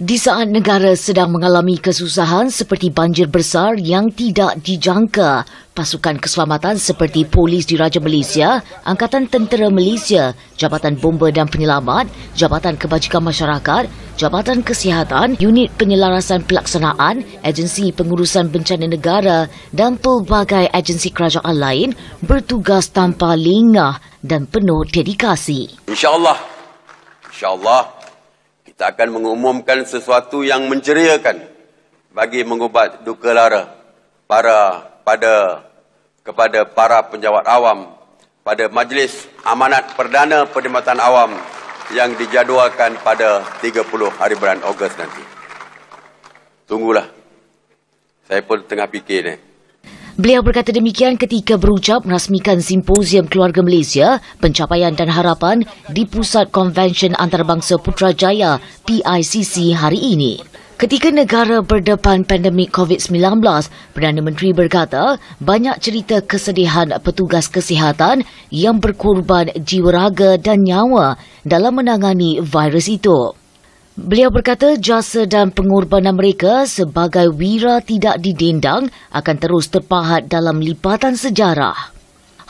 Di saat negara sedang mengalami kesusahan seperti banjir besar yang tidak dijangka, pasukan keselamatan seperti polis di Raja Malaysia, angkatan tentera Malaysia, jabatan bomba dan penyelamat, jabatan kebajikan masyarakat, jabatan kesihatan, unit penyelarasan pelaksanaan, agensi pengurusan bencana negara dan pelbagai agensi kerajaan lain bertugas tanpa lengah dan penuh dedikasi. Insyaallah, insyaallah kita akan mengumumkan sesuatu yang menceriakan bagi mengubat duka lara para pada kepada para penjawat awam pada majlis amanat perdana perkhidmatan awam yang dijadualkan pada 30 hari bulan Ogos nanti. Tunggulah. Saya pun tengah fikir ni. Eh. Beliau berkata demikian ketika berucap merasmikan Simposium Keluarga Malaysia, Pencapaian dan Harapan di Pusat Konvensyen Antarabangsa Putrajaya PICC hari ini. Ketika negara berdepan pandemik COVID-19, Perdana Menteri berkata banyak cerita kesedihan petugas kesihatan yang berkorban jiwa raga dan nyawa dalam menangani virus itu. Beliau berkata jasa dan pengorbanan mereka sebagai wira tidak didendang akan terus terpahat dalam lipatan sejarah.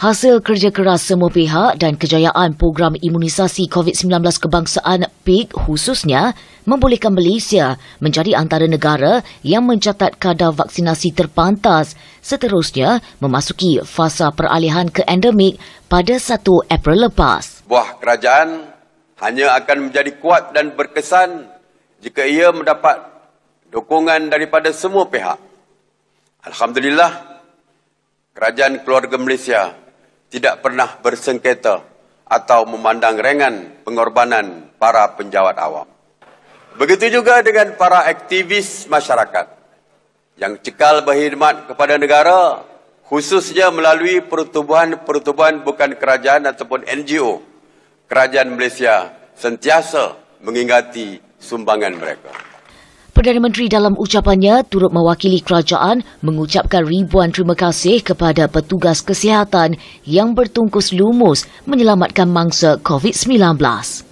Hasil kerja keras semua pihak dan kejayaan program imunisasi COVID-19 kebangsaan PIG khususnya membolehkan Malaysia menjadi antara negara yang mencatat kadar vaksinasi terpantas seterusnya memasuki fasa peralihan ke endemik pada 1 April lepas. Buah kerajaan hanya akan menjadi kuat dan berkesan jika ia mendapat dukungan daripada semua pihak. Alhamdulillah, Kerajaan Keluarga Malaysia tidak pernah bersengketa atau memandang ringan pengorbanan para penjawat awam. Begitu juga dengan para aktivis masyarakat yang cekal berkhidmat kepada negara khususnya melalui pertubuhan-pertubuhan bukan kerajaan ataupun NGO Kerajaan Malaysia sentiasa mengingati sumbangan mereka. Perdana Menteri dalam ucapannya turut mewakili kerajaan mengucapkan ribuan terima kasih kepada petugas kesihatan yang bertungkus lumus menyelamatkan mangsa COVID-19.